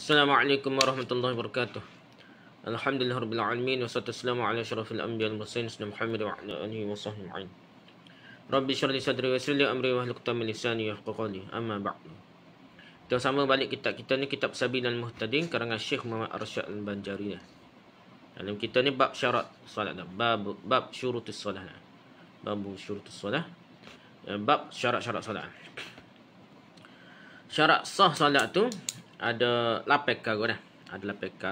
Assalamualaikum warahmatullahi wabarakatuh. Alhamdulillahirabbil alamin wassalatu wassalamu ala asyrafil anbiya wal mursalin sayyidina Muhammad wa ala alihi wa sahbihi ajma'in. Rabbi syrah li sadri yassir li amri wa hlul min lisani yafqahu qawli. Amma ba'd. Kita sama balik kitab kita ni kitab Sabilal Muhtadin karangan Syekh Muhammad Arsyad Al-Banjari ni. Dalam kita ni bab syarat solat dah. Bab bab syurutus solat Bab syurutus solat. Eh, bab syarat-syarat solat. Syarat sah solat tu ada lapek ke dah. Ada lapek ke.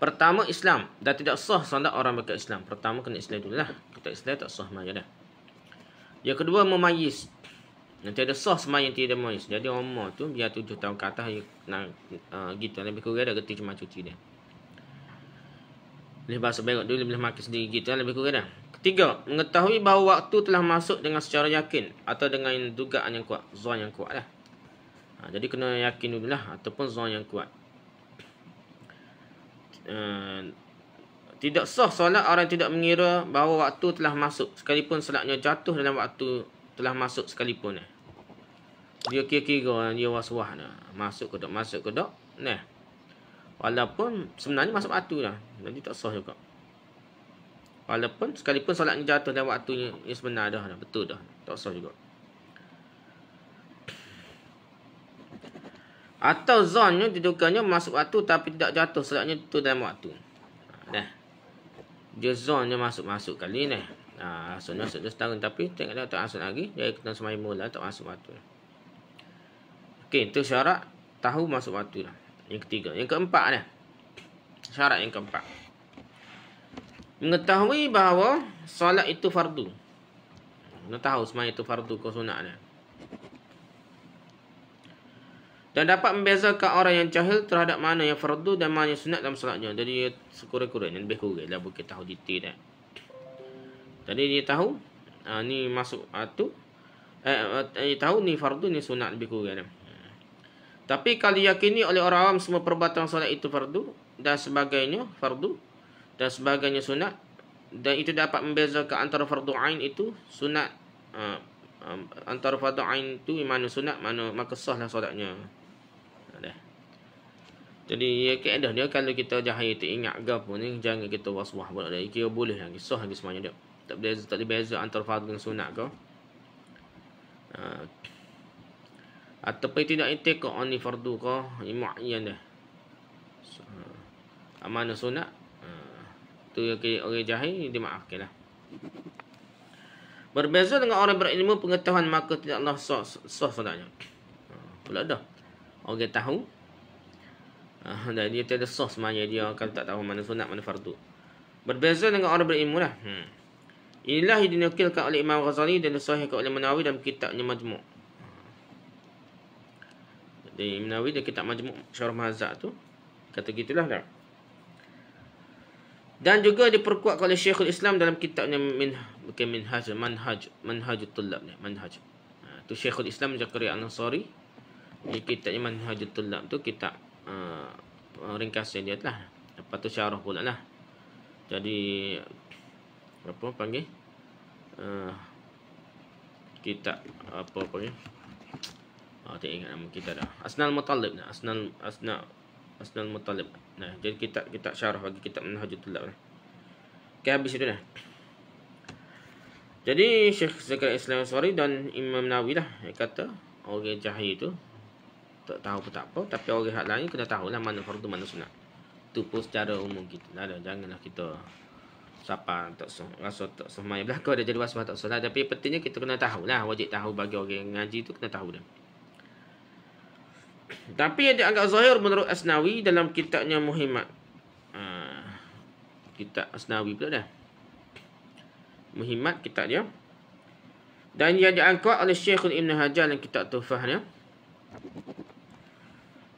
Pertama Islam. Dah tidak sah sandak orang berkat Islam. Pertama kena Islam dulu lah. Kita Islam tak sah mana dah. Yang kedua memayis. Nanti ada sah semayang tidak memayis. Jadi umur tu dia tujuh tahun ke atas. Nah, uh, gitu. Lebih kurang ada getih cuma cuci dia. Boleh bahasa berok dulu. Boleh makan sendiri gitu. Lebih kurang dah. Ketiga, mengetahui bahawa waktu telah masuk dengan secara yakin atau dengan dugaan yang kuat, zon yang kuat lah. Ha, jadi kena yakin dulu lah ataupun zon yang kuat. Ha, tidak sah solat orang tidak mengira bahawa waktu telah masuk sekalipun solatnya jatuh dalam waktu telah masuk sekalipun. Eh. Dia kira-kira dia waswah was dah. Masuk ke tak, masuk ke tak. Nah. Walaupun sebenarnya masuk waktu dah. Jadi tak sah juga. Walaupun sekalipun solat ni jatuh dalam waktu yang sebenar dah. Betul dah. Tak usah juga. Atau zonnya didukanya masuk waktu tapi tidak jatuh. Solatnya tu dalam waktu. Dah. Dia zonnya masuk-masuk kali ni. Ha, ah, asalnya masuk dia setahun tapi tengok dia tak asal lagi. Jadi kena semai mula tak masuk waktu. Okey, itu syarat tahu masuk waktu lah. Yang ketiga. Yang keempat dah. Syarat yang keempat mengetahui bahawa solat itu fardu. Kena tahu semuanya itu fardu kau sunatnya. Dan dapat membezakan orang yang cahil terhadap mana yang fardu dan mana yang sunat dalam solatnya. Jadi dia sekurang-kurangnya lebih kurang. Dia lah bukan tahu detail dia. Jadi dia tahu. ini ah, masuk atu. Ah, uh, eh, ah, tahu ni fardu ni sunat lebih kurang. Dia. Tapi kalau yakini oleh orang awam semua perbuatan solat itu fardu dan sebagainya fardu dan sebagainya sunat dan itu dapat membezakan antara fardu ain itu sunat uh, antara fardu ain itu mana sunat mana maka sahlah solatnya ada jadi ya kaedah dia kalau kita jahaya tu ingat gapo ni jangan kita waswah pula dia kira boleh lagi sah lagi semuanya dia tak beza tak beza antara fardu dan sunat ke uh, ah. pun tidak itikah ni fardu ke imu'yan dah so, ah. mana sunat Tu yang okay, orang jahil dia maafkan lah. Berbeza dengan orang berilmu pengetahuan maka tidaklah sah sah sebenarnya. Ha, pula dah. Orang tahu. Ah, dan dia tiada sah semanya dia akan tak tahu mana sunat mana fardu. Berbeza dengan orang berilmu lah. Hmm. Inilah yang dinukilkan oleh Imam Ghazali dan disahihkan oleh Manawi dalam kitabnya Majmu'. Ha. Jadi Imam Nawawi dalam kitab Majmu' Syarah Mazhab tu kata gitulah dah. Kan? dan juga diperkuat oleh Syekhul Islam dalam kitabnya min bukan minhaj manhaj manhaj tullab ni manhaj ha, tu Syekhul Islam Zakaria Al-Ansari di kitabnya manhaj tullab tu kitab uh, ha, ringkasnya dia lah apa tu syarah pula lah jadi apa panggil uh, kitab apa panggil ha, Oh, tak ingat nama kita dah. Asnal Mutalib ni. Asnal, Asnal, Hasnul Muttalib. Nah, jadi kita kita syarah bagi kita Manhajul Tulab ni. Okay, habis itu dah. Jadi Syekh Zakir Islam Sari dan Imam Nawawi lah yang kata orang jahil itu tak tahu pun tak apa tapi orang hak lain kena lah mana fardu mana sunat. Tu pun secara umum kita. Lah, janganlah kita siapa tak so, rasa tak semai belaka dia jadi waswas tak solat tapi pentingnya kita kena tahu lah, wajib tahu bagi orang yang ngaji tu kena tahu dah. Tapi yang dianggap zahir menurut Asnawi dalam kitabnya Muhimat, Ha, ah, kitab Asnawi pula dah. Muhimmat kitab dia. Dan yang dianggap oleh Syekhul Ibn Hajar dalam kitab Tufahnya.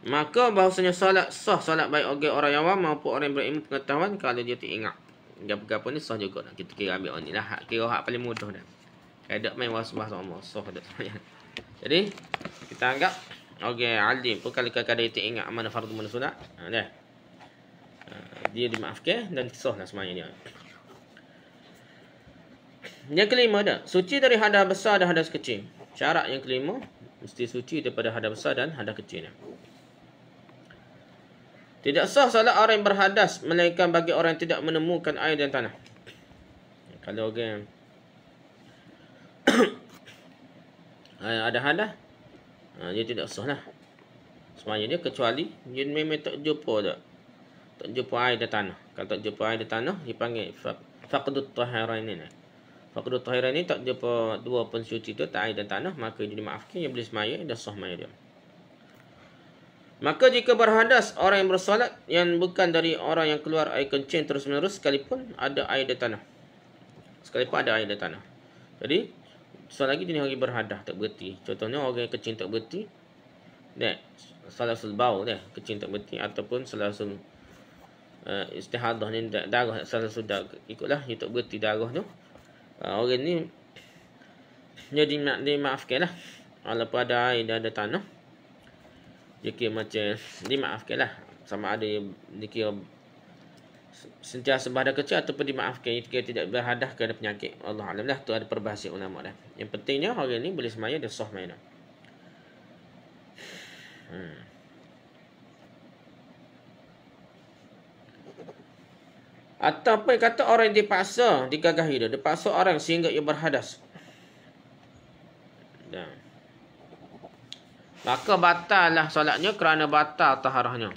Maka bahasanya salat sah salat baik orang, -orang, orang yang awam maupun orang yang berilmu pengetahuan kalau dia teringat. Gapa-gapa ni sah juga dah. Kita kira ambil orang ni lah. Hak kira hak paling mudah dah. Kadang main was-was sama Sah dah. Jadi kita anggap Okey, Aldi, bukan lekat kada itu ingat mana fardu mana sunat. Ha, dia. Ha, dia dimaafkan dan kisahlah semuanya dia. Yang kelima dah, suci dari hadas besar dan hadas kecil. Syarat yang kelima, mesti suci daripada hadas besar dan hadas kecil. Ni. Tidak sah salah orang yang berhadas, melainkan bagi orang tidak menemukan air dan tanah. Kalau orang okay. Ha, ada hadas, ha, Dia tidak sah lah Semuanya dia kecuali jin memang tak jumpa tak Tak jumpa air di tanah Kalau tak jumpa air di tanah Dia panggil Faqdut Tahirah ini lah Faqdut Tahirah ini tak jumpa Dua pensuci tu tak air dan tanah Maka dia dimaafkan Dia boleh semaya Dia sah maya dia Maka jika berhadas orang yang bersolat yang bukan dari orang yang keluar air kencing terus menerus sekalipun ada air di tanah. Sekalipun ada air di tanah. Jadi Soal lagi jenis orang berhadah tak berhenti. Contohnya orang yang kecil tak berhenti. Dek. Salasul bau dek. Kecil tak berhenti. Ataupun salasul uh, istihadah ni darah. Salasul darah. Ikutlah. Dia tak berhenti darah tu. Uh, orang ni. Jadi dia, dia maafkan lah. Walaupun ada air dan ada tanah. Dia kira macam. Dia maafkan lah. Sama ada dia kira sentiasa berhadah kecil ataupun dimaafkan jika tidak berhadah kepada penyakit. Allah Alam lah, tu ada perbahasan ulama dah. Yang pentingnya orang ini boleh semaya dia soh mainan. Hmm. Atau apa yang kata orang yang dipaksa digagah dia. Dipaksa orang sehingga ia berhadas. Dan. Maka lah solatnya kerana batal taharahnya.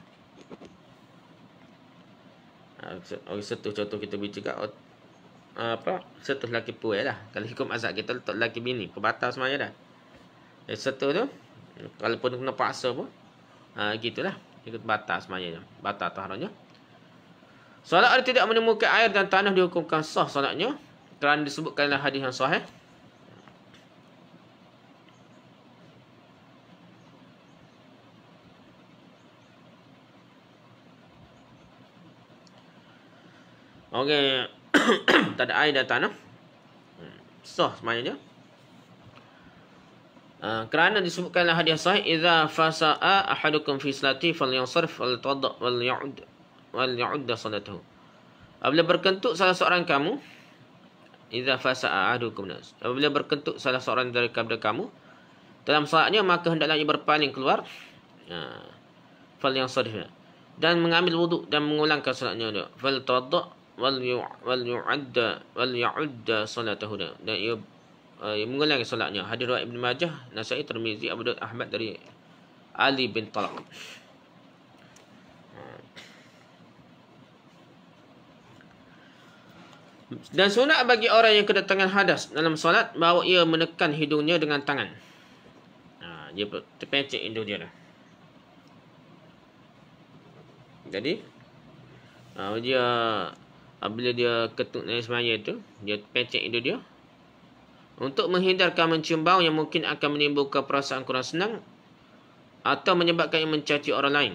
Okay, ah, satu contoh kita boleh cakap oh, ah, apa satu lelaki puai lah kalau hukum azab kita letak lelaki bini pembatal semuanya dah eh, satu tu kalaupun kena paksa pun ha, gitulah ikut batal semuanya je. tu taharahnya solat ada tidak menemukan air dan tanah dihukumkan sah solatnya kerana disebutkanlah hadis yang sahih Okey. tak ada air datang lah. Sah semuanya dia. Uh, kerana disebutkanlah hadis sahih idza fasaa ahadukum fi salati falyansarif waltawaddu wal walyu'd salatuhu." apabila berkentut salah seorang kamu idza fasaa ahadukum apabila berkentut salah seorang dari kepada kamu dalam salatnya maka hendaklah ia berpaling keluar uh, falyansarif dan mengambil wuduk dan mengulangkan salatnya waltawaddu wal yu wal yu'adda wal yu'adda salatahu dan ia, uh, ia mengulangi solatnya hadis riwayat ibnu majah nasai tirmizi abu daud ahmad dari ali bin Talq. Dan sunat bagi orang yang kedatangan hadas dalam solat bahawa ia menekan hidungnya dengan tangan. Ha, dia terpecek hidung dia dah. Jadi, ha, dia Ah, bila dia ketuk dalam semaya itu, dia pecek itu dia untuk menghindarkan mencium bau yang mungkin akan menimbulkan perasaan kurang senang atau menyebabkan yang mencaci orang lain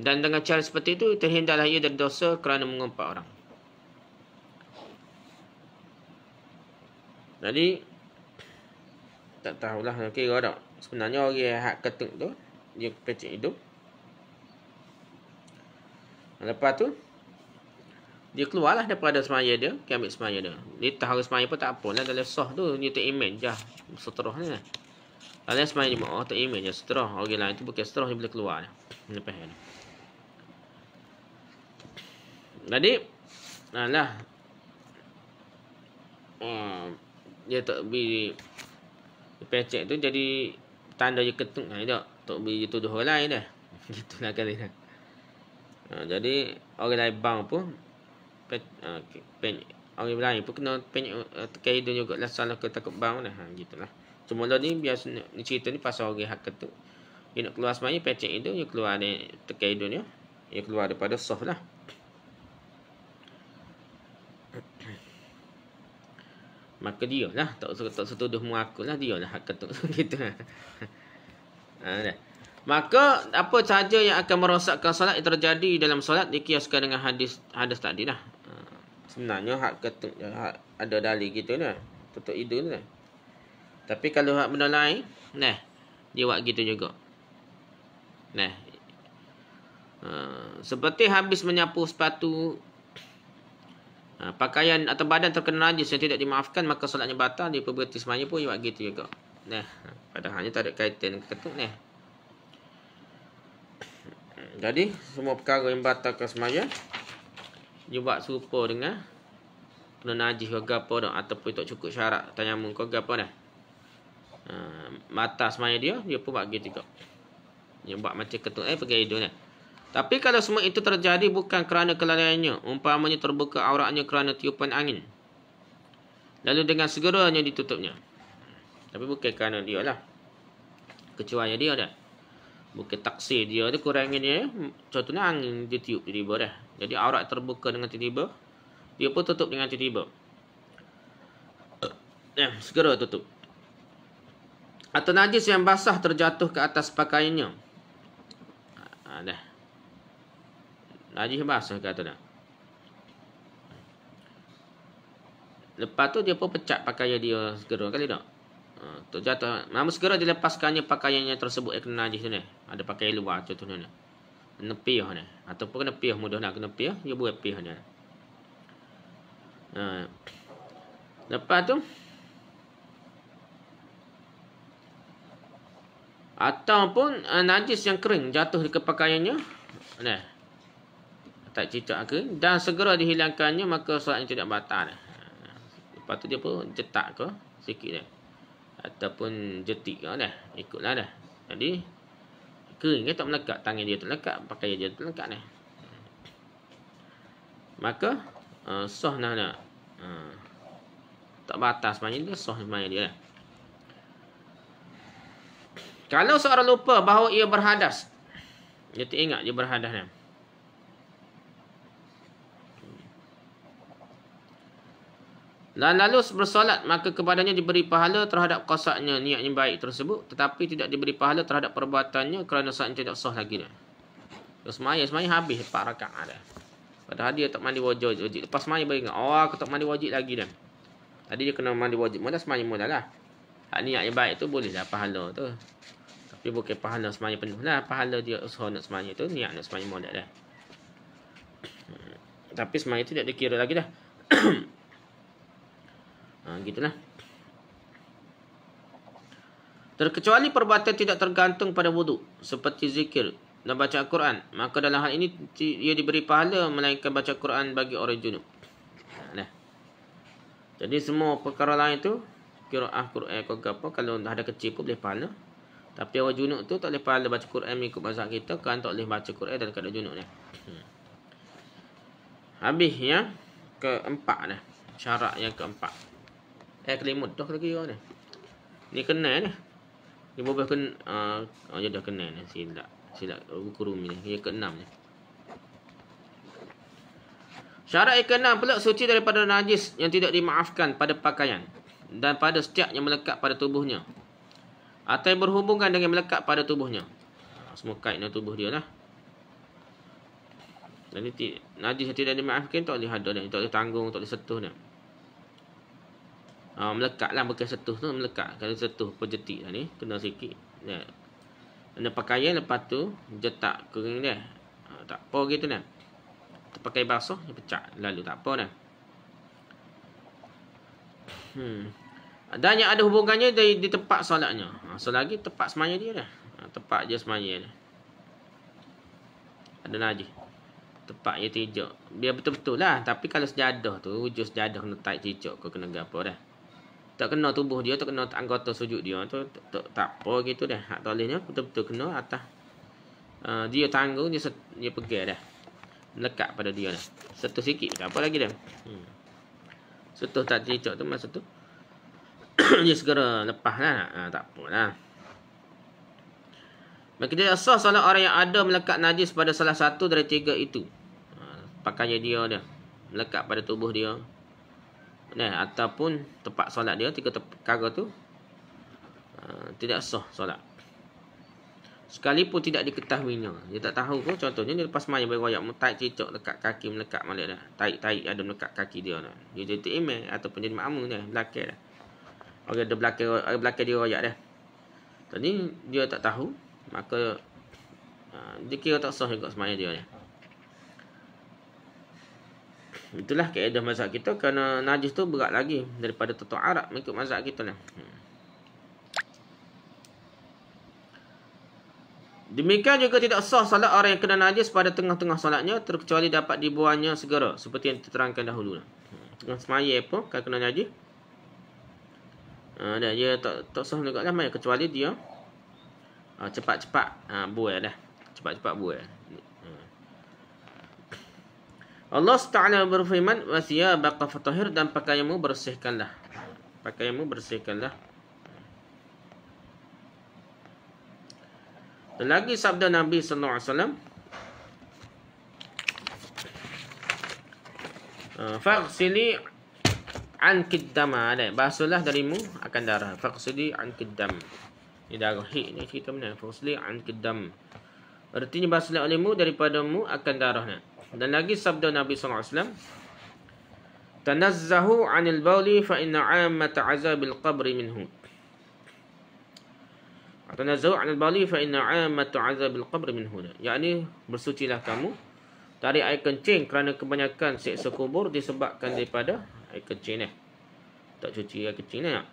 dan dengan cara seperti itu terhindarlah ia dari dosa kerana mengumpat orang jadi tak tahulah okey gorak sebenarnya orang yang hak ketuk tu dia pecek hidup Lepas tu dia keluarlah daripada semaya dia, dia ambil semaya dia. Dia tak harus semaya pun tak apalah dalam soh tu dia tak iman jah seterusnya. Lah. Dalam semaya dia oh, tak iman je seterus. okay, lah itu bukan seterus dia boleh keluar. Lah. Lepas ni. Jadi alah. Um, dia tak bagi pecek tu jadi tanda je ketuk. Ha, tak bagi dia tuduh orang lain dah. Gitulah kali dah. Ha, jadi orang lain bang pun pen, ha, pen, orang lain pun kena pen uh, eh, tekan hidung juga lah salah ke takut bang lah ha, gitulah. Cuma ni biasa ni cerita ni pasal orang hak tu. Dia nak keluar semanya pecek hidung dia keluar ni tekan hidung dia. Dia keluar daripada soft lah. Maka dia lah tak usah tak setuduh mengaku lah dia lah hak ketuk gitulah. Ha dah. Maka apa sahaja yang akan merosakkan solat yang terjadi dalam solat dikiaskan dengan hadis hadis tadi lah. Ha. Sebenarnya hak ketuk hak ada dalil gitu lah. Tutup itu lah. Tapi kalau hak benda lain, nah dia buat gitu juga. Nah. Uh, ha. seperti habis menyapu sepatu uh, pakaian atau badan terkena najis yang tidak dimaafkan maka solatnya batal dia perbuat semuanya pun buat gitu juga. Nah, padahalnya tak ada kaitan ketuk nah. Jadi semua perkara yang batalkan semaya Cuba serupa dengan Kena najis ke apa dah Ataupun tak cukup syarat Tanya mu kau ke apa dah Mata ha, semaya dia Dia pun buat gitu juga Dia buat macam ketuk Eh pergi hidup dah tapi kalau semua itu terjadi bukan kerana kelalaiannya, umpamanya terbuka auranya kerana tiupan angin. Lalu dengan segeranya ditutupnya. Tapi bukan kerana dia lah. Kecuali dia dah. Bukit taksi dia tu kurangin dia eh. Contohnya angin dia tiup tiba-tiba dah Jadi aurat terbuka dengan tiba-tiba Dia pun tutup dengan tiba-tiba eh, Segera tutup Atau najis yang basah terjatuh ke atas pakaiannya ha, ha Dah Najis basah kata dah Lepas tu dia pun pecat pakaian dia segera kali tak? terjatuh. Namun segera dilepaskannya pakaiannya tersebut eh, kena najis ni. Ada pakai luar contohnya ni. Nepiah ni. Ataupun kena piah mudah nak kena piah, dia buat piah ni. Ha. Lepas tu ataupun uh, najis yang kering jatuh ke pakaiannya ni. Tak cerita ke dan segera dihilangkannya maka solat tidak batal ni. Ha. Lepas tu dia pun cetak ke sikit dia ataupun jetik kan dah ikutlah dah jadi kering ke tak melekat tangan dia tak melekat pakai dia tak melekat dah maka uh, sah nah nah ha. uh, tak batas sebenarnya dia sah sebenarnya dia lah kalau seorang lupa bahawa ia berhadas dia tak ingat dia berhadas dah Dan lalu bersolat, maka kepadanya diberi pahala terhadap kosaknya niat yang baik tersebut. Tetapi tidak diberi pahala terhadap perbuatannya kerana solatnya tidak sah lagi. Terus semaya, semaya habis 4 rakat ada. Padahal dia tak mandi wajib. wajib. Lepas semaya beringat, oh aku tak mandi wajib lagi dah. Tadi dia kena mandi wajib. Mula semaya mula lah. Hak niatnya baik tu bolehlah pahala tu. Tapi bukan pahala semaya penuh lah. Pahala dia usaha nak semaya tu, niat nak semaya mula dah. Tapi semaya tu tidak dikira lagi dah. ha, gitulah. Terkecuali perbuatan tidak tergantung pada wuduk seperti zikir dan baca Quran, maka dalam hal ini ia diberi pahala melainkan baca Quran bagi orang junub. Nah. Jadi semua perkara lain tu qiraah Quran kau apa kalau ada kecil pun boleh pahala. Tapi orang junub tu tak boleh pahala baca Quran mengikut mazhab kita kan tak boleh baca Quran dan kalau junub ni. Hmm. Habis ya keempat dah. Syarat yang keempat air kelimut tu kata ni. Ni kena ni. Lah. Ni boleh kan ah uh, oh, dah kena ni lah silap. Silap buku rumi ni. Ya ke enam ni. Syarat yang enam pula suci daripada najis yang tidak dimaafkan pada pakaian dan pada setiap yang melekat pada tubuhnya. Atau yang berhubungan dengan melekat pada tubuhnya. Ah, semua kait tubuh dia lah. Dan ini, najis yang tidak dimaafkan tak boleh hadir, tak boleh tanggung, tak boleh setuh uh, melekat lah bekas setuh tu melekat kalau setuh pejetik lah ni kena sikit ya. kena pakai lepas tu jetak kering dia uh, tak apa gitu ni terpakai basuh dia pecah lalu tak apa dah hmm. dan yang ada hubungannya dari, di tempat solatnya ah, so lagi tempat semaya dia dah tempat je semaya dia ada lagi tempat yang tijuk biar betul-betul lah tapi kalau sejadah tu wujud sejadah kena taik tijuk kau kena gapa dah tak kena tubuh dia, tak kena anggota sujud dia tu tak tak apa gitu dah. Hak tolehnya betul-betul kena atas. Uh, dia tanggung dia dia pegang dah. Melekat pada dia dah. Satu sikit tak apa lagi dah. Hmm. Setuh tak cicak tu masa tu. dia segera lepaslah. Ha, tak lah. Maka dia sah salah orang yang ada melekat najis pada salah satu dari tiga itu. Ha, pakaian dia dah. Melekat pada tubuh dia. Nah ataupun tempat solat dia tiga perkara tu uh, tidak sah solat. Sekalipun tidak diketahuinya. Dia tak tahu pun contohnya dia lepas main bagi royak mutai cicak dekat kaki melekat malik dah. Taik-taik ada melekat kaki dia dah. Dia jadi imam ataupun jadi makmum dah belakang dah. Orang ada belakang belakang dia royak dah. Tadi dia tak tahu maka uh, dia kira tak sah juga semaya dia ni. Itulah kaedah mazhab kita kerana najis tu berat lagi daripada tutu Arab mengikut mazhab kita lah. Demikian juga tidak sah salat orang yang kena najis pada tengah-tengah salatnya terkecuali dapat dibuangnya segera seperti yang diterangkan dahulu. Tengah hmm. semaya pun kalau kena najis. Uh, ah, dan dia tak, tak sah juga lah kecuali dia ah, cepat-cepat uh, buai lah. Cepat-cepat buai. Allah Taala berfirman wasiya baka fatahir dan pakaianmu bersihkanlah. Pakaianmu bersihkanlah. Dan lagi sabda Nabi sallallahu alaihi wasallam ah, "Faksi an kiddam ada basullah darimu akan darah faqsili an kiddam ini darah hi ni kita mana Faksi an kiddam artinya basullah olehmu daripadamu akan darahnya." Dan lagi sabda Nabi SAW Tanazzahu anil bawli fa inna ammat azabil qabri minhu Tanazzahu anil bawli fa inna ammat azabil qabri minhu Ia ni bersucilah kamu Dari air kencing kerana kebanyakan seksa kubur disebabkan daripada air kencing eh. Tak cuci air kencing ni eh.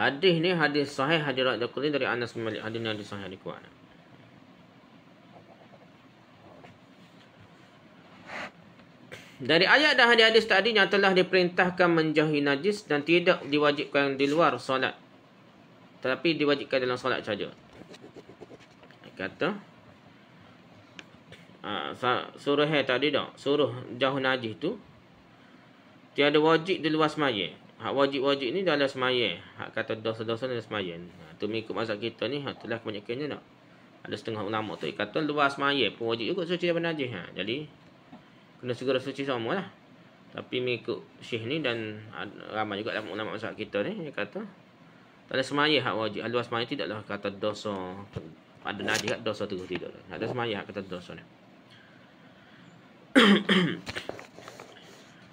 Hadis ni hadis sahih hadirat dakul ni dari Anas bin Malik. Hadis ni hadis sahih dikuat. Dari ayat dan hadis tadi yang telah diperintahkan menjauhi najis dan tidak diwajibkan di luar solat. Tetapi diwajibkan dalam solat saja. Kata. Uh, suruh hai tadi tak? Suruh jauh najis tu. Tiada wajib di luar semaya. Hak wajib-wajib ni dalam semaya. Hak kata dosa-dosa dalam semaya. Ha, tu mengikut mazhab kita ni. Hak telah kebanyakannya tak? Ada setengah ulama tu. kata luar semaya pun wajib juga suci daripada najis. Ha. Jadi kena segera suci sama lah. Tapi mengikut syih ni dan ramai juga dalam ulama masyarakat kita ni, dia kata, tak ada semaya hak wajib. Haluan semaya tidaklah kata dosa. Ada nadi kat dosa terus tidak. Tak ada semaya hak kata dosa ni.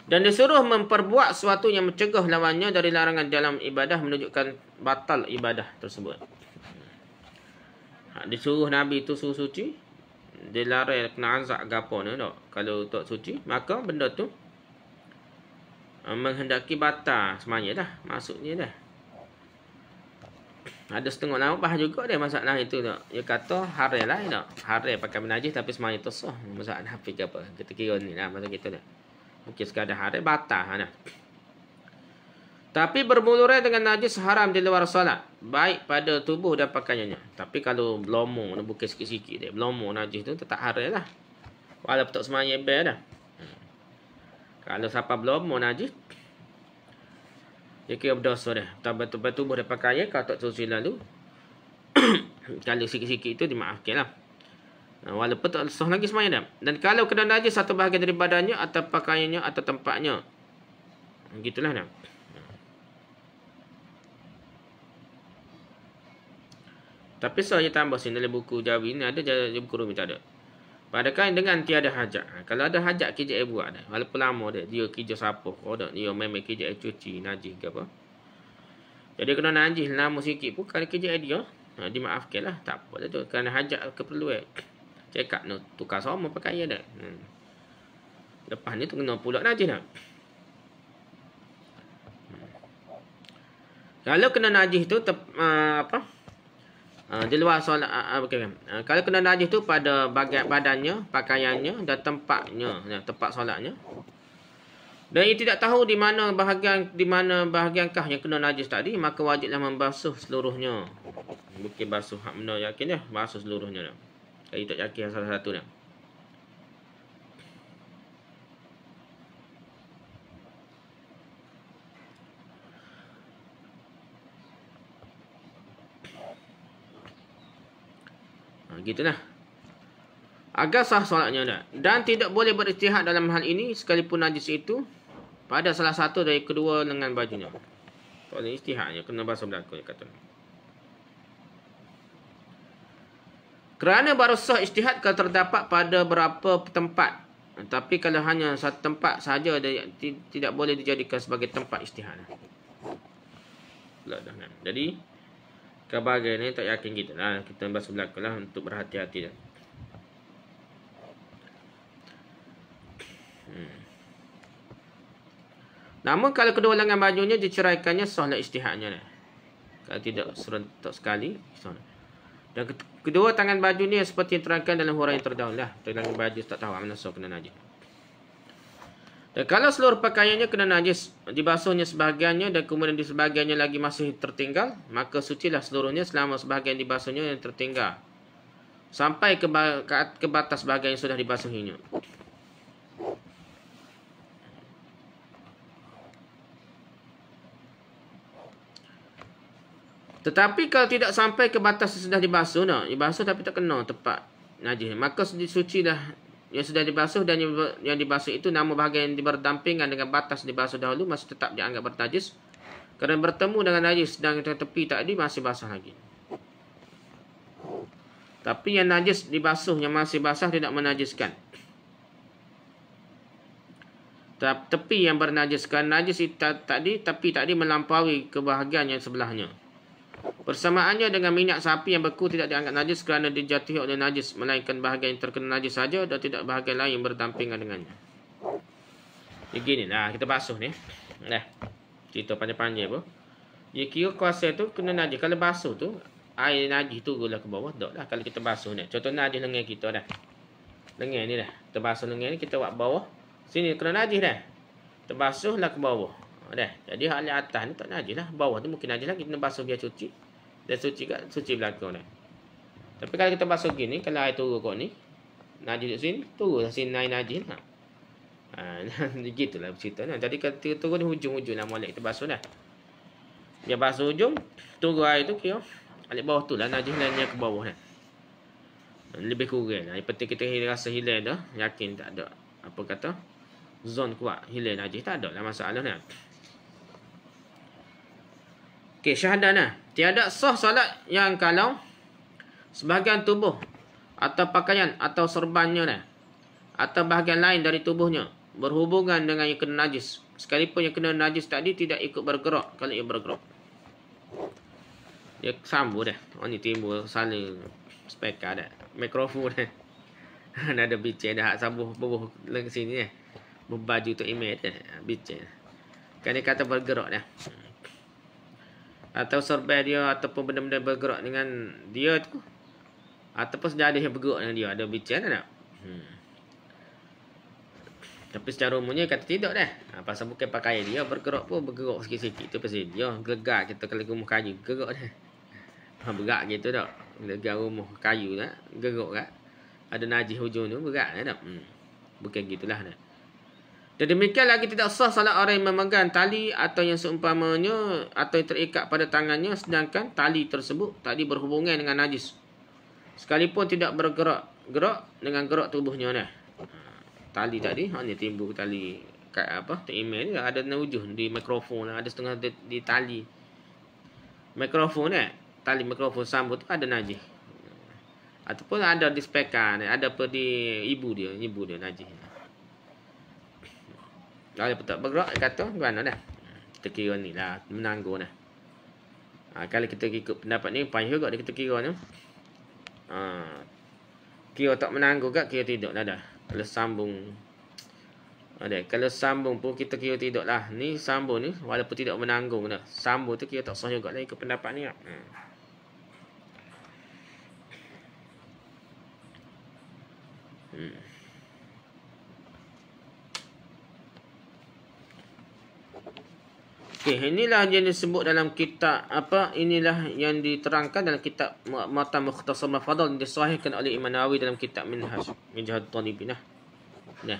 dan disuruh memperbuat sesuatu yang mencegah lawannya dari larangan dalam ibadah menunjukkan batal ibadah tersebut. Ha, disuruh Nabi itu suruh suci dilarai kena azab gapo ni dok kalau tak suci maka benda tu ah, menghendaki batal semanya dah maksudnya dah ada setengah nama faham juga dia masalah itu dok dia kata haram lah dok haram pakai menajis tapi semanya tu sah masalah nak apa kita kira ni lah masa kita dok mungkin sekadar haram batal nah. Tapi bermulurnya dengan najis haram di luar solat. Baik pada tubuh dan pakaiannya. Tapi kalau belomong, nak buka sikit-sikit dia. Belomong najis tu tetap haram lah. Walaupun tak semuanya ber dah. Hmm. Kalau siapa belomong najis, dia kira berdosa dah. Tambah-tambah tubuh dan pakaiannya kalau tak susu lalu. kalau sikit-sikit tu dimaafkan lah. Walaupun tak sah lagi semuanya dah. Dan kalau kena najis satu bahagian dari badannya atau pakaiannya atau tempatnya. Gitulah dah. Tapi saya so, tambah sini dalam buku Jawi ni ada jawi, jawi buku Rumi tak ada. Padahal kan dengan tiada hajat. Ha, kalau ada hajat kerja ibu ada. dah. Walaupun lama dia dia kerja sapu. kau oh, dak dia memang kerja cuci najis ke apa. Jadi kena najis lama sikit pun kalau kerja dia ha, dimaafkan lah tak apa lah tu kerana hajat keperluan. Cekak up tukar sama pakaian dah. Hmm. Lepas ni tu kena pula najis dah. Hmm. Kalau kena najis tu te, uh, ah, apa? Ah, di luar solat ah, uh, ah, okay. uh, kalau kena najis tu pada bahagian badannya pakaiannya dan tempatnya ya, tempat solatnya dan ia tidak tahu di mana bahagian di mana bahagian kah yang kena najis tadi maka wajiblah membasuh seluruhnya mungkin basuh hak benda yakin ya basuh seluruhnya dah. tak yakin salah satu dah. Ah, gitulah. Agar sah solatnya dah. Dan tidak boleh beristihad dalam hal ini sekalipun najis itu pada salah satu dari kedua lengan bajunya. Tak boleh istihadnya. Kena bahasa Melaka dia kata. Kerana baru sah istihad kalau terdapat pada berapa tempat. Tapi kalau hanya satu tempat sahaja dia tidak boleh dijadikan sebagai tempat istihad. Jadi kebahagiaan ni tak yakin kita lah. Kita basuh belakang lah untuk berhati-hati lah. Hmm. Namun kalau kedua lengan bajunya diceraikannya solat istihaknya Ni. Kalau tidak serentak sekali. Solat. Dan kedua tangan baju ni seperti yang terangkan dalam huraian terdahulu lah. Tangan baju tak tahu mana so kena najib. Dan kalau seluruh pakaiannya kena najis, dibasuhnya sebahagiannya dan kemudian di sebahagiannya lagi masih tertinggal, maka sucilah seluruhnya selama sebahagian dibasuhnya yang tertinggal. Sampai ke, ke, batas bahagian yang sudah dibasuhinya. Tetapi kalau tidak sampai ke batas sudah dibasuh, nah, dibasuh tapi tak kena tepat najis, maka suci dah yang sudah dibasuh dan yang dibasuh itu nama bahagian yang berdampingan dengan batas dibasuh dahulu masih tetap dianggap bernajis. Kerana bertemu dengan najis dan tepi tadi masih basah lagi. Tapi yang najis dibasuh yang masih basah tidak menajiskan. Tapi yang bernajiskan najis tadi tepi tadi melampaui kebahagiaan yang sebelahnya. Persamaannya dengan minyak sapi yang beku tidak dianggap najis kerana dijatuhi oleh najis melainkan bahagian yang terkena najis saja dan tidak bahagian lain yang berdampingan dengannya. Begini nah kita basuh ni. Nah. Cerita panjang-panjang pun. Ya kira kuasa tu kena najis. Kalau basuh tu air najis tu gula ke bawah tak lah kalau kita basuh ni. Contoh najis lengan kita dah. Lengan ni dah. Kita basuh lengan ni kita buat bawah. Sini kena najis dah. Terbasuhlah ke bawah dah. Jadi hak ni atas ni tak najis lah. Bawah tu mungkin najis lah. Kita basuh dia cuci. Dan suci kat suci belakang dah. Tapi kalau kita basuh gini, kalau air turun kot ni. Najis duduk sini, turun lah sini naik najis lah. Ha, gitulah cerita ni. Lah. Jadi kita turun hujung-hujung lah molek kita basuh dah. Biar basuh hujung, turun air tu kira. Alik bawah tu lah najis lainnya ke bawah dah. Lebih kurang lah. Yang penting kita rasa hilang dah. Yakin tak ada. Apa kata? zon kuat hilang najis tak ada lah masalah ni. Kan? Okey, syahadat lah. Tiada sah salat yang kalau sebahagian tubuh atau pakaian atau serbannya lah. Atau bahagian lain dari tubuhnya berhubungan dengan yang kena najis. Sekalipun yang kena najis tadi tidak ikut bergerak kalau ia bergerak. Dia sambung dah. Oh, Orang ni timbul saling speaker dah. Mikrofon dah. Dah ada bicik dah. Sambung bubuh ke sini dah. Berbaju tu email dah. Bicik dah. Kan dia kata bergerak dah. Hmm. Atau sorbet dia Ataupun benda-benda bergerak dengan dia tu Ataupun sudah ada yang bergerak dengan dia Ada bicara tak? Hmm. Tapi secara umumnya kata tidak dah ha, Pasal bukan pakaian dia Bergerak pun bergerak sikit-sikit Itu pasal dia gelegar Kita kalau rumah kayu Gerak dah ha, Berat gitu tak Gelegar rumah kayu tak Gerak tak Ada najis hujung tu Berat tak hmm. Bukan gitulah tak dan demikian lagi tidak sah salat orang yang memegang tali atau yang seumpamanya atau yang terikat pada tangannya sedangkan tali tersebut tadi berhubungan dengan najis. Sekalipun tidak bergerak-gerak dengan gerak tubuhnya ni. Ha, tali tadi hanya timbul tali kat apa timel ni ada di hujung di mikrofon lah, ada setengah di, di tali. Mikrofon ni eh, tali mikrofon sambut tu ada najis. Ataupun ada di speaker ada apa di ibu dia ibu dia najis. Kalau dia tak bergerak, dia kata, mana dah? Kita kira ni lah, menanggur dah. Ha, kalau kita ikut pendapat ni, payah juga dia kita kira ni. Ha, kira tak menanggur kat, kira tidur lah dah. Kalau sambung. Ada, kalau sambung pun kita kira tidur lah. Ni sambung ni, walaupun tidak menanggung dah. Sambung tu kira tak sah juga lah ikut pendapat ni. Ha. Hmm. hmm. Okey, inilah yang disebut dalam kitab apa? Inilah yang diterangkan dalam kitab Mata Mukhtasar Mafadal yang disahihkan oleh Imam Nawawi dalam kitab Minhaj Minhajul Thalibin. Nah. nah. Ya.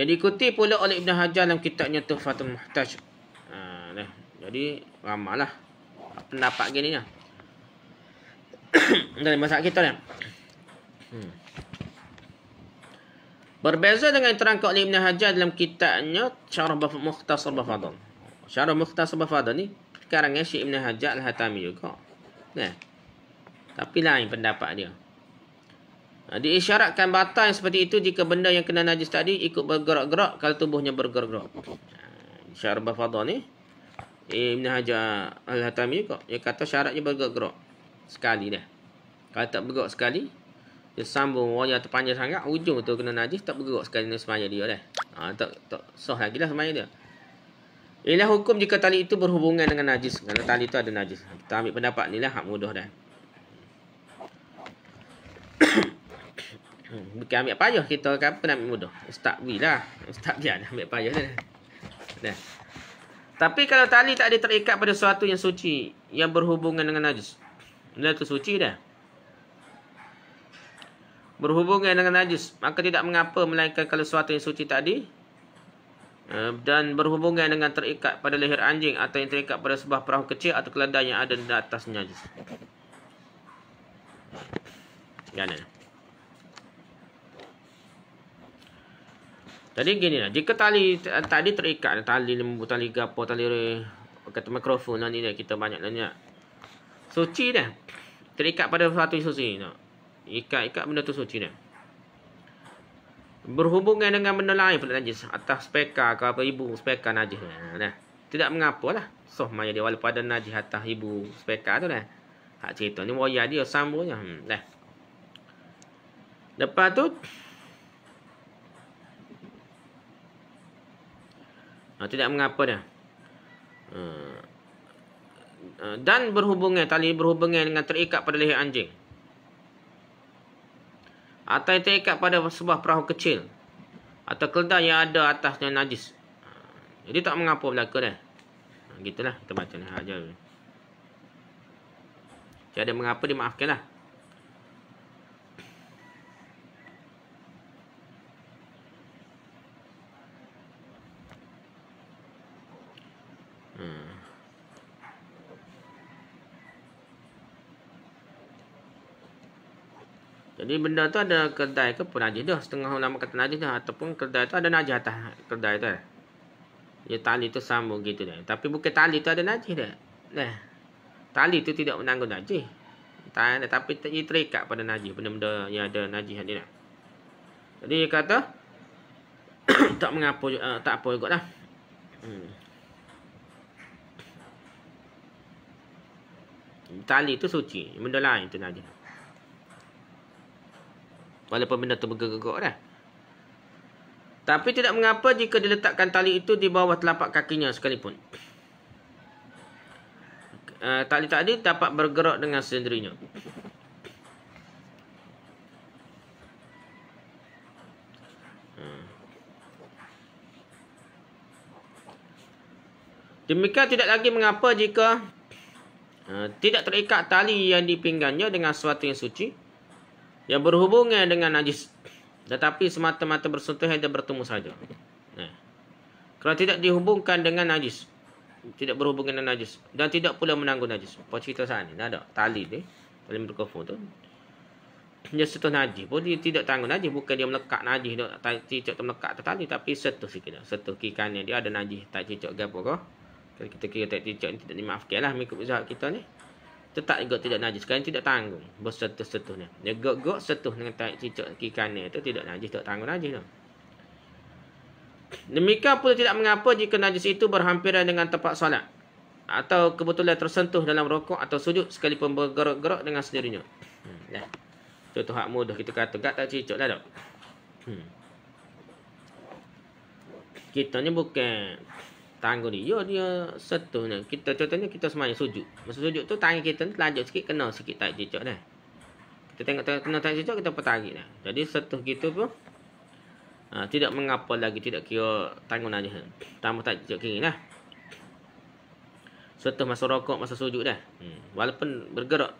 Yang diikuti pula oleh Ibn Hajar dalam kitabnya Tuhfatul Muhtaj. Ha, nah. Ya. Jadi ramalah pendapat gini nah. Ya. dalam masa kita ni. Hmm. Berbeza dengan yang terangkan oleh Ibn Hajar dalam kitabnya Syarah Mukhtasar Mafadal. Hmm syara mukhtasar bafadah ni sekarang Syekh Ibn Hajar Al-Hatami juga. Nah. Tapi lain pendapat dia. Diisyaratkan batal yang seperti itu jika benda yang kena najis tadi ikut bergerak-gerak kalau tubuhnya bergerak-gerak. Syarat bafadah ni Ibn Hajar Al-Hatami juga. Dia kata syaratnya bergerak-gerak. Sekali dah. Kalau tak bergerak sekali, dia sambung wajah terpanjang sangat, ujung tu kena najis, tak bergerak sekali ni semaya dia dah. Ha, tak, tak sah lagi lah semaya dia. Ialah hukum jika tali itu berhubungan dengan najis. Kerana tali itu ada najis. Kita ambil pendapat ni lah. Hak mudah dah. Bukan ambil payah. Kita akan pun ambil mudah. Ustaz B lah. Ustaz biar ambil payah dah. dah. Tapi kalau tali tak ada terikat pada sesuatu yang suci. Yang berhubungan dengan najis. Dia tu suci dah. Berhubungan dengan najis. Maka tidak mengapa. Melainkan kalau sesuatu yang suci tadi Eh, dan berhubungan dengan terikat pada leher anjing atau yang terikat pada sebuah perahu kecil atau keledai yang ada di atasnya. Gana? Tadi eh? gini lah. Jika tali tadi terikat, tali lembu, tali gapo, tali kata mikrofon dan lah ini kita banyak banyak. Lah lah. Suci dah. Terikat pada satu suci. Ikat-ikat benda tu suci dah berhubungan dengan benda lain pula najis atas speka ke apa ibu speka najis ha, nah tidak mengapa lah so maya dia walaupun ada najis atas ibu speka tu lah hak cerita ni moya dia sambungnya hmm, nah lepas tu ha, tidak mengapa dia hmm, dan berhubungan tali berhubungan dengan terikat pada leher anjing atau yang terikat pada sebuah perahu kecil. Atau keledar yang ada atasnya najis. Jadi ha, tak mengapa belaka dah. Ha, gitulah kita baca ni. Ajar. Jadi ada mengapa dimaafkan lah. Hmm. Jadi benda tu ada kedai ke pun najis dah. Setengah ulama kata najis dah. Ataupun kedai tu ada najis atas kedai tu. Ya tali tu sambung gitu dah. Tapi bukan tali tu ada najis dah. Nah. Tali tu tidak menanggung najis. Tak Tapi ia terikat pada najis. Benda-benda yang ada najis ni lah. Jadi dia kata. tak mengapa. Uh, tak apa juga lah. Hmm. Tali tu suci. Benda lain tu najis. Walaupun benda tu bergerak-gerak dah. Tapi tidak mengapa jika diletakkan tali itu di bawah telapak kakinya sekalipun. Uh, tali tadi dapat bergerak dengan sendirinya. Hmm. Demikian tidak lagi mengapa jika uh, tidak terikat tali yang dipinggannya dengan sesuatu yang suci yang berhubungan dengan najis tetapi semata-mata bersentuhan dan bertemu saja. Nah. Eh. Kalau tidak dihubungkan dengan najis, tidak berhubungan dengan najis dan tidak pula menanggung najis. Apa cerita sana ni? Tak ada tali ni, tali mikrofon tu. Dia setuh najis pun dia tidak tanggung najis bukan dia melekat najis dia tak cicak melekat ke tali tapi setuh sikit dah. Setuh kiri kanan dia ada najis tak cicak gapo ke. Kalau kita kira tak cicak ni tidak dimaafkanlah mengikut zahab kita ni tetap juga tidak najis kerana tidak tanggung bersetuh-setuhnya dia gok-gok setuh dengan tai cicak kaki kanan itu tidak najis tak tanggung najis tu demikian pula tidak mengapa jika najis itu berhampiran dengan tempat solat atau kebetulan tersentuh dalam rokok atau sujud sekalipun bergerak-gerak dengan sendirinya hmm, dah. contoh hak mudah kita kata gak tak cicak dah tak hmm. kita ni bukan tangguh ni, Ya dia setuhnya. Kita contohnya kita semayang sujud. Masa sujud tu tangan kita terlajak sikit kena sikit tak jejak dah. Kita tengok tengah kena tak jejak kita petarik dah. Jadi satu gitu pun ha, tidak mengapa lagi tidak kira tangguh aja. Tambah tak jejak kiri lah. Satu masa rokok masa sujud dah. Hmm. Walaupun bergerak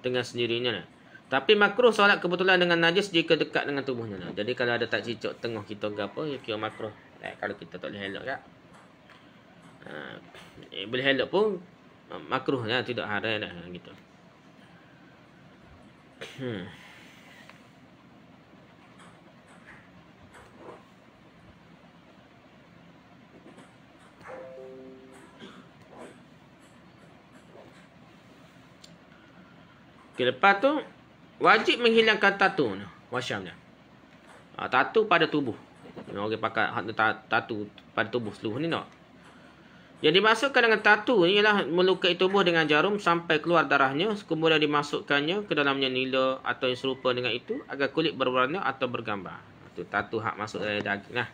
dengan sendirinya lah. Tapi makruh solat kebetulan dengan najis jika dekat dengan tubuhnya. Jadi kalau ada tak cicok tengah kita ke apa, ya kira makruh. Eh, kalau kita tak boleh elok kak. Ya. Ah, eh, boleh elok pun ah, makruh lah tidak haram lah ah, gitu. Hmm. Lepas tu wajib menghilangkan tatu ni, wasyamnya. tatu pada tubuh. Ni orang pakai tatu pada tubuh seluruh ni nak. Yang dimasukkan dengan tatu ialah melukai tubuh dengan jarum sampai keluar darahnya kemudian dimasukkannya ke dalamnya nila atau yang serupa dengan itu agar kulit berwarna atau bergambar. Itu tatu hak masuk dari daging lah.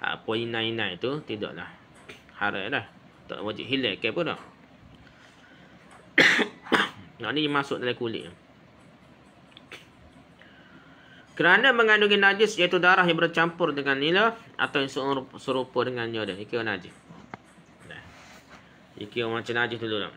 Hak poin tidaklah. Harap lah. Tak wajib hilang ke nah, ni masuk dalam kulit. Kerana mengandungi najis iaitu darah yang bercampur dengan nila atau yang dengannya dah. Ikan najis. Ini orang macam najis dulu lah.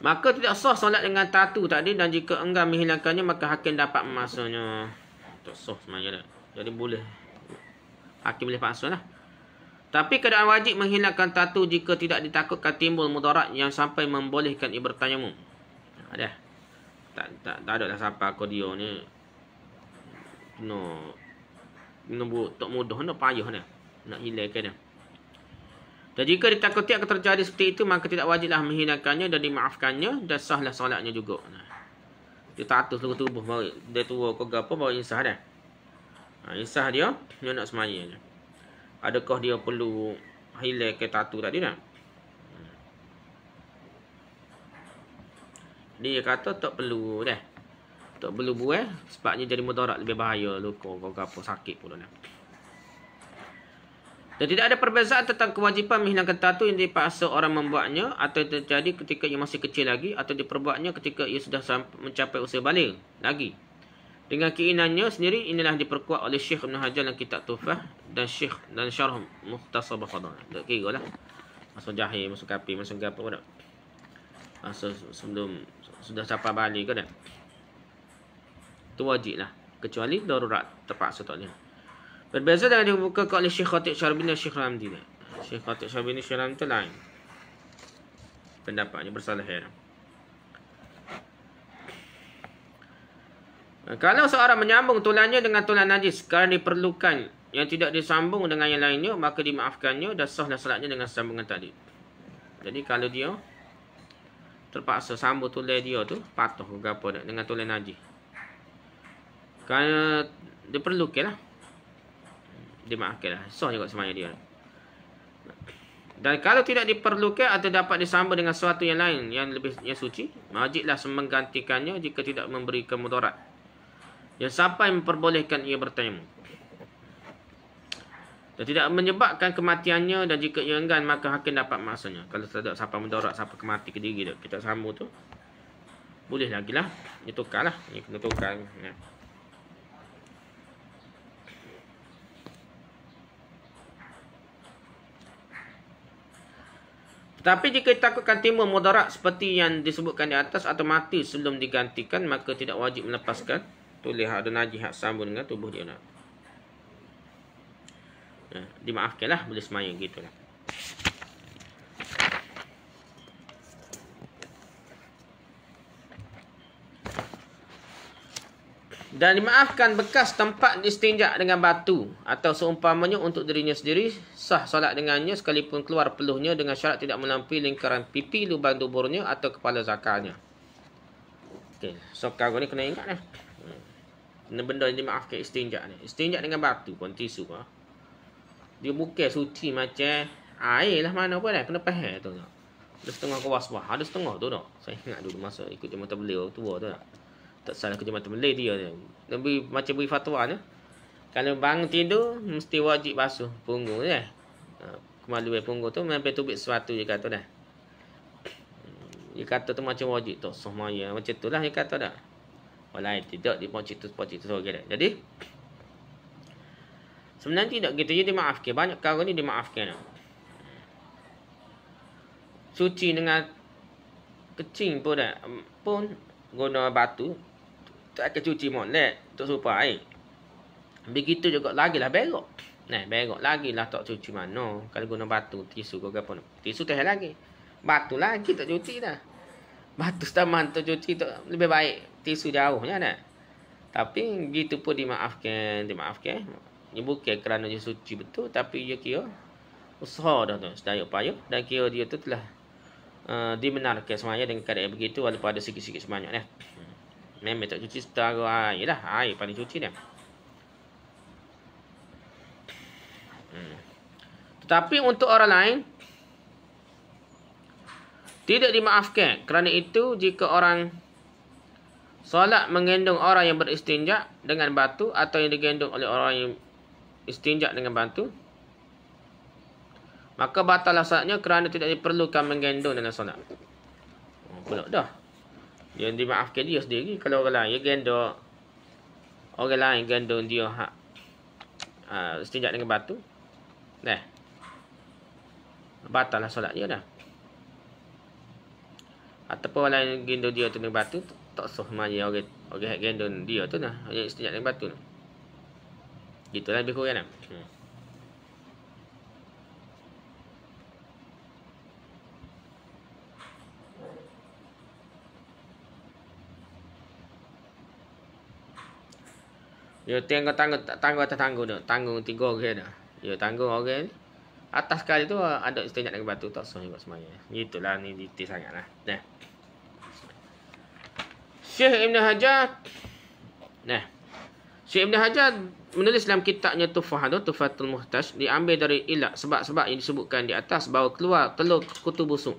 Maka tidak sah solat dengan tatu tadi dan jika enggan menghilangkannya maka hakim dapat memaksanya. Tak sah sebenarnya. Dah. Jadi boleh. Hakim boleh paksa lah. Tapi keadaan wajib menghilangkan tatu jika tidak ditakutkan timbul mudarat yang sampai membolehkan mu. Ada. Tak, tak, tak ada lah sampai kodio ni no nombor tak mudah nak payah dia nak hilangkan dia jika ditakuti akan terjadi seperti itu maka tidak wajiblah menghinakannya dan dimaafkannya dan sahlah solatnya juga nah dia tatus seluruh tubuh baru dia tua ke apa baru insah dah ha, insah dia dia nak semayang je adakah dia perlu hilang ke tatu tadi dah dia kata tak perlu dah tak perlu buat eh? sebabnya jadi mudarat lebih bahaya luka gaga apa sakit pun dah. Dan tidak ada perbezaan tentang kewajipan menghilangkan tato yang dipaksa orang membuatnya atau terjadi ketika ia masih kecil lagi atau diperbuatnya ketika ia sudah mencapai usia balik lagi. Dengan keinginannya sendiri inilah diperkuat oleh Syekh Ibn Hajar dalam kitab Tufah dan Syekh dan Syarah Muhtasab Fadhal. Tak kira lah. Masuk jahil, masuk kapi, masuk gapa pun Masuk sebelum sudah capai balik ke dah. Itu wajib lah. Kecuali darurat terpaksa tak boleh. Berbeza dengan dibukakan oleh Syekh Khatib Syarbin dan Syekh Ramdi. Syekh Khatib Syarbin dan Syekh Ramdi lain. Pendapatnya bersalah ya. Kalau seorang menyambung tulangnya dengan tulang najis kerana diperlukan yang tidak disambung dengan yang lainnya, maka dimaafkannya dan sahlah salatnya dengan sambungan tadi. Jadi kalau dia terpaksa sambung tulang dia tu patuh ke apa dengan tulang najis. Kerana dia perlu ke lah. Dia makan lah. Soh juga semuanya dia. Dan kalau tidak diperlukan atau dapat disambung dengan sesuatu yang lain yang lebih yang suci, majiklah menggantikannya jika tidak memberi kemudarat. Yang sampai memperbolehkan ia bertemu. Dan tidak menyebabkan kematiannya dan jika ia enggan maka hakim dapat maksudnya. Kalau tidak siapa mendorak, siapa kemati ke diri dia. Kita sambung tu. Boleh lagi lah. Ini tukar lah. Ini kena tukar. Ya. Tetapi jika takutkan timbul mudarat seperti yang disebutkan di atas atau mati sebelum digantikan, maka tidak wajib melepaskan tulis ada dan najih hak sambung dengan tubuh dia. Ya, dimaafkanlah boleh semayang gitulah. dan dimaafkan bekas tempat istinja dengan batu atau seumpamanya untuk dirinya sendiri sah solat dengannya sekalipun keluar peluhnya dengan syarat tidak melampaui lingkaran pipi lubang duburnya atau kepala zakarnya. Okay, so kau ni kena ingat lah. Eh. Benda, -benda yang dimaafkan istinja ni. Istinja dengan batu pun tisu ah. Dia bukan suci macam air lah mana pun eh. Kena faham tu. Ada setengah kau was Ada setengah tu tak. Saya ingat dulu masa ikut jemaah tabligh tua tu tak tak salah kerja mata melih dia ni. Nabi macam beri fatwa ni. Kalau bangun tidur mesti wajib basuh punggung ya. Kemalu eh punggung tu sampai tubik sesuatu je kata dah. Dia kata tu macam wajib tu sah maya. Macam itulah dia kata dah. Walai tidak di pocit tu pocit tu okay, Jadi sebenarnya tidak gitu je dimaafkan. Banyak kali ni dimaafkan. Suci dengan kecing pun dah. Eh, pun guna batu tak akan cuci mon nak tak serupa eh. ai begitu juga lagilah berak nah berak lagilah tak cuci mano kalau guna batu tisu ke apa tisu teh lagi batu lagi tak cuci dah batu taman tak cuci tak lebih baik tisu jauhnya nah tapi gitu pun dimaafkan dimaafkan ibu ke kerana dia suci betul tapi dia kira usaha dah tu sedaya upaya dan kira dia tu telah uh, dibenarkan semuanya dengan keadaan begitu walaupun ada sikit-sikit semuanya nah Member tak cuci setara air lah Air paling cuci dia hmm. Tetapi untuk orang lain Tidak dimaafkan Kerana itu jika orang Solat menggendong orang yang beristinjak Dengan batu Atau yang digendong oleh orang yang Istinjak dengan batu Maka batallah solatnya Kerana tidak diperlukan menggendong dalam solat hmm, Pulak dah dia dimaafkan dia sendiri kalau orang lain gendok. Orang lain gendong dia hak. Ah ha, setinjak dengan batu. Neh. Batallah solat dia dah. Ataupun orang lain gendong dia tu dengan batu tak sah mai orang orang hak dia tu nah. Hanya setinjak dengan batu. Gitulah lebih kurang dah. Hmm. Dia tengok tanggung tanggung atas tanggung tu. Tanggung tiga orang okay, dah. Dia tanggung orang okay. Atas kali tu ah, ada setengah dengan batu tak sah juga semanya. Gitulah ni detail sangatlah. Nah. Syekh Ibn Hajar Nah. Syekh Ibn Hajar menulis dalam kitabnya Tufah tu Tufatul Muhtaj diambil dari ilah sebab-sebab yang disebutkan di atas bahawa keluar telur kutu busuk.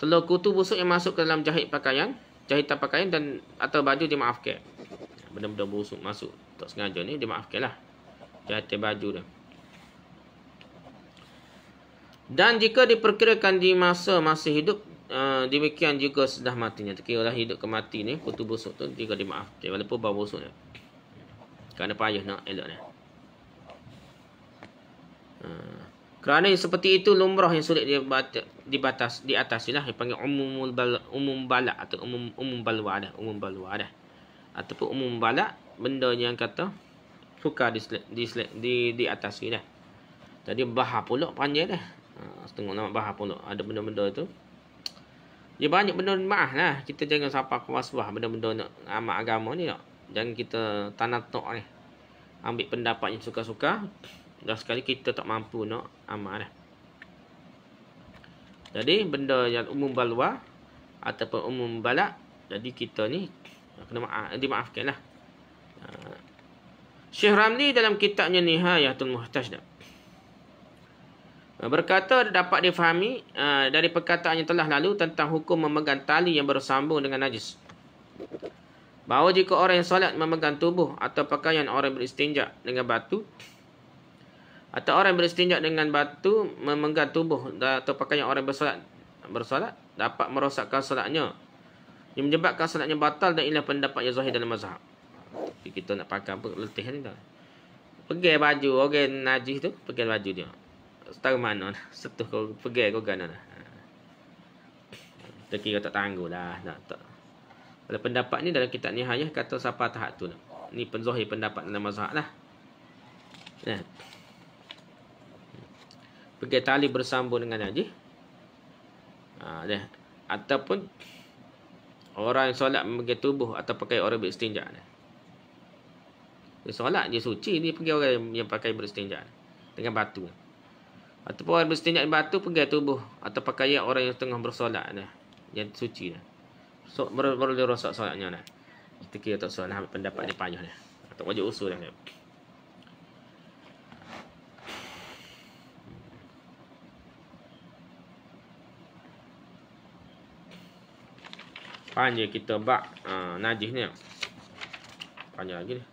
Telur kutu busuk yang masuk ke dalam jahit pakaian, jahitan pakaian dan atau baju dimaafkan benda-benda busuk masuk tak sengaja ni dia maafkanlah jahatan baju dia dan jika diperkirakan di masa masih hidup uh, demikian juga sudah matinya terkiralah hidup ke mati ni kutu busuk tu jika dimaafkan walaupun bau busuk ni kerana payah nak elok ni uh, kerana seperti itu lumrah yang sulit dibatas di atas ialah dipanggil umumul bal umum balak atau umum umum balwa dah umum balwa dah ataupun umum balak benda yang kata suka di di di, di atas sini. dah. Jadi bahar pula panjang dah. Ha, tengok nama bahar pula ada benda-benda tu. Ya banyak benda mah lah. Kita jangan sapa kuasbah benda-benda nak amat agama ni tak. Jangan kita tanah tok ni. Ambil pendapat yang suka-suka. Dah sekali kita tak mampu nak amat dah. Jadi benda yang umum balwa ataupun umum balak jadi kita ni kena maaf, ah, dimaafkan lah. Ah. Syekh Ramli dalam kitabnya Nihayatul dah. berkata dapat difahami ah, dari perkataan yang telah lalu tentang hukum memegang tali yang bersambung dengan najis. Bahawa jika orang yang solat memegang tubuh atau pakaian orang beristinja dengan batu atau orang beristinja dengan batu memegang tubuh atau pakaian orang bersolat bersolat dapat merosakkan salatnya yang menyebabkan sanadnya batal dan ialah pendapat yang zahir dalam mazhab. Jadi kita nak pakai apa letih ni dah. Pegang baju orang okay, najis tu, pegang baju dia. Setara mana? Setuh kau pegang kau gana dah. Kita kira tak tangguh lah. Tak, Kalau pendapat ni dalam kitab nihayah kata siapa tahap tu. Nak. Ni penzahir pendapat dalam mazhab lah. Nah. Pegang tali bersambung dengan najis. Ha, dah. Ataupun Orang yang solat pakai tubuh atau pakai orang beristinja ni. Dia solat dia suci ni pergi orang yang, yang pakai beristinja dengan batu. Atau orang beristinja dengan batu pakai tubuh atau pakai orang yang tengah bersolat ni yang suci ni. So baru baru dia solatnya ni. Kita kira tak solat lah, pendapat dia payah ni. Atau wajib usul dah ni. panjang kita bak uh, najis ni panjang lagi ni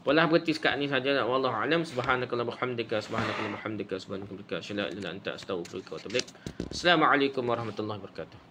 Polah berhenti sekat ni saja nak wallahu alam subhanakallah bihamdika subhanakallah bihamdika subhanakallah bihamdika syala illa anta astaghfiruka wa atubu ilaik assalamualaikum warahmatullahi wabarakatuh